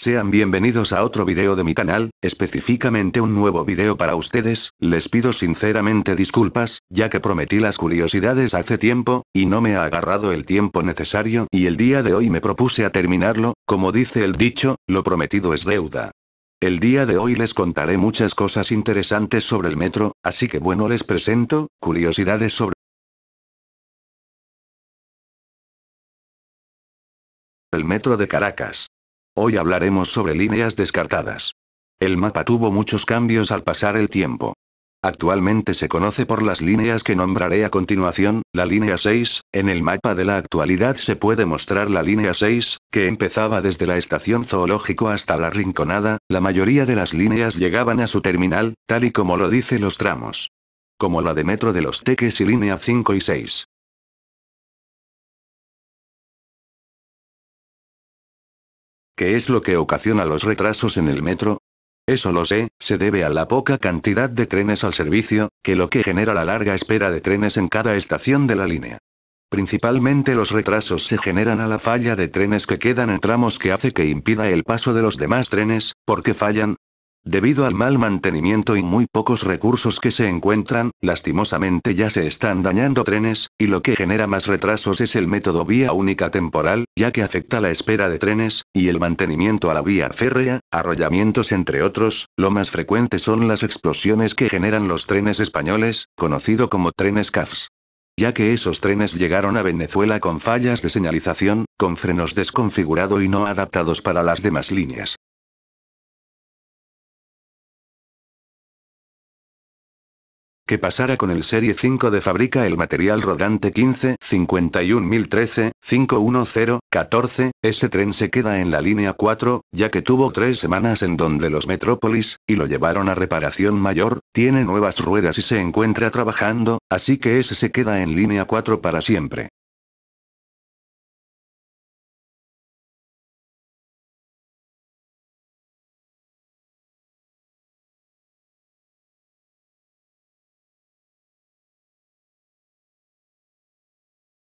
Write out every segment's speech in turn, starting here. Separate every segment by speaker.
Speaker 1: Sean bienvenidos a otro video de mi canal, específicamente un nuevo video para ustedes, les pido sinceramente disculpas, ya que prometí las curiosidades hace tiempo, y no me ha agarrado el tiempo necesario y el día de hoy me propuse a terminarlo, como dice el dicho, lo prometido es deuda. El día de hoy les contaré muchas cosas interesantes sobre
Speaker 2: el metro, así que bueno les presento, curiosidades sobre el metro de Caracas. Hoy hablaremos sobre líneas descartadas. El mapa tuvo muchos cambios al pasar el tiempo.
Speaker 1: Actualmente se conoce por las líneas que nombraré a continuación, la línea 6, en el mapa de la actualidad se puede mostrar la línea 6, que empezaba desde la estación zoológico hasta la rinconada, la mayoría de las líneas llegaban a su terminal, tal y como lo dice
Speaker 2: los tramos. Como la de metro de los teques y línea 5 y 6. ¿Qué es lo que ocasiona los retrasos en el metro? Eso lo sé, se debe a la poca cantidad de
Speaker 1: trenes al servicio, que lo que genera la larga espera de trenes en cada estación de la línea. Principalmente los retrasos se generan a la falla de trenes que quedan en tramos que hace que impida el paso de los demás trenes, porque fallan, Debido al mal mantenimiento y muy pocos recursos que se encuentran, lastimosamente ya se están dañando trenes, y lo que genera más retrasos es el método vía única temporal, ya que afecta la espera de trenes, y el mantenimiento a la vía férrea, arrollamientos entre otros, lo más frecuente son las explosiones que generan los trenes españoles, conocido como trenes CAFs ya que esos trenes llegaron a
Speaker 2: Venezuela con fallas de señalización, con frenos desconfigurado y no adaptados para las demás líneas. que pasara con el Serie 5 de fábrica el material rodante 15
Speaker 1: 51013 510 14. Ese tren se queda en la línea 4, ya que tuvo tres semanas en donde los Metrópolis, y lo llevaron a reparación mayor, tiene
Speaker 2: nuevas ruedas y se encuentra trabajando, así que ese se queda en línea 4 para siempre.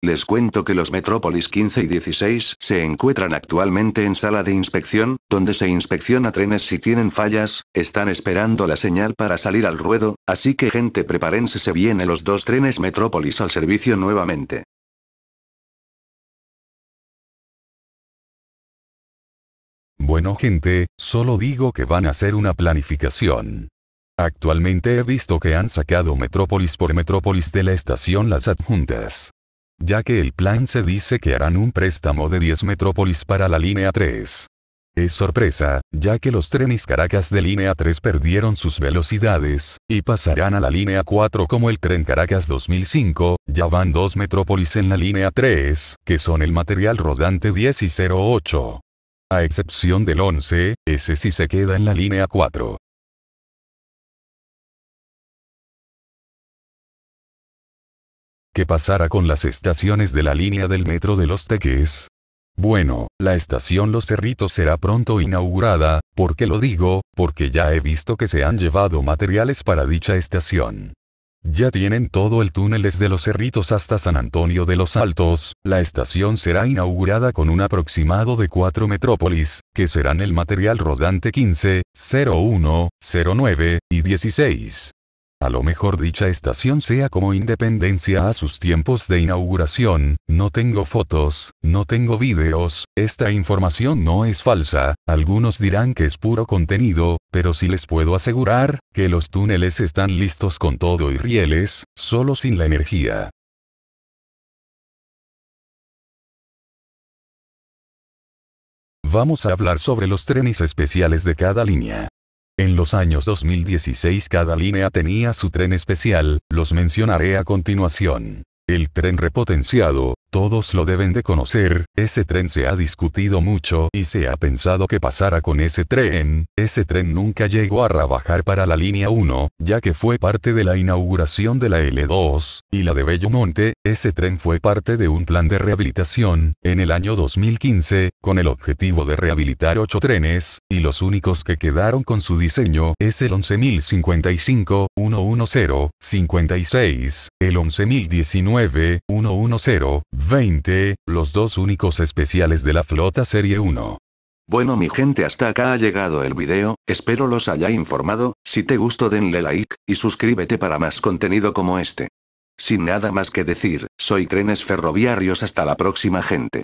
Speaker 2: Les cuento que los Metrópolis 15 y 16 se encuentran actualmente en sala de inspección,
Speaker 1: donde se inspecciona trenes si tienen fallas, están esperando la señal para salir al ruedo,
Speaker 2: así que gente prepárense se vienen los dos trenes Metrópolis al servicio nuevamente. Bueno gente, solo digo que van a hacer una planificación. Actualmente he
Speaker 3: visto que han sacado Metrópolis por Metrópolis de la estación las adjuntas ya que el plan se dice que harán un préstamo de 10 metrópolis para la línea 3. Es sorpresa, ya que los trenes Caracas de línea 3 perdieron sus velocidades, y pasarán a la línea 4 como el tren Caracas 2005, ya van dos metrópolis en la línea 3, que son el material rodante 10 y 08. A excepción del
Speaker 2: 11, ese sí se queda en la línea 4. ¿Qué pasará con las estaciones
Speaker 3: de la línea del metro de los teques? Bueno, la estación Los Cerritos será pronto inaugurada, ¿por qué lo digo? Porque ya he visto que se han llevado materiales para dicha estación. Ya tienen todo el túnel desde Los Cerritos hasta San Antonio de los Altos, la estación será inaugurada con un aproximado de cuatro metrópolis, que serán el material rodante 15, 01, 09 y 16. A lo mejor dicha estación sea como independencia a sus tiempos de inauguración, no tengo fotos, no tengo videos. esta información no es falsa, algunos dirán que es puro contenido, pero sí les puedo asegurar, que los túneles están
Speaker 2: listos con todo y rieles, solo sin la energía. Vamos a hablar sobre los trenes especiales de cada línea. En los años 2016 cada línea
Speaker 3: tenía su tren especial, los mencionaré a continuación. El tren repotenciado, todos lo deben de conocer, ese tren se ha discutido mucho y se ha pensado que pasara con ese tren, ese tren nunca llegó a trabajar para la línea 1, ya que fue parte de la inauguración de la L2, y la de Bellomonte, ese tren fue parte de un plan de rehabilitación, en el año 2015, con el objetivo de rehabilitar 8 trenes, y los únicos que quedaron con su diseño es el 11055, 110, 56, el 11019, 110, 20, los dos únicos especiales de la flota Serie 1. Bueno mi gente
Speaker 1: hasta acá ha llegado el video, espero los haya informado, si te gustó denle like, y
Speaker 2: suscríbete para más contenido como este. Sin nada más que decir, soy Trenes Ferroviarios hasta la próxima gente.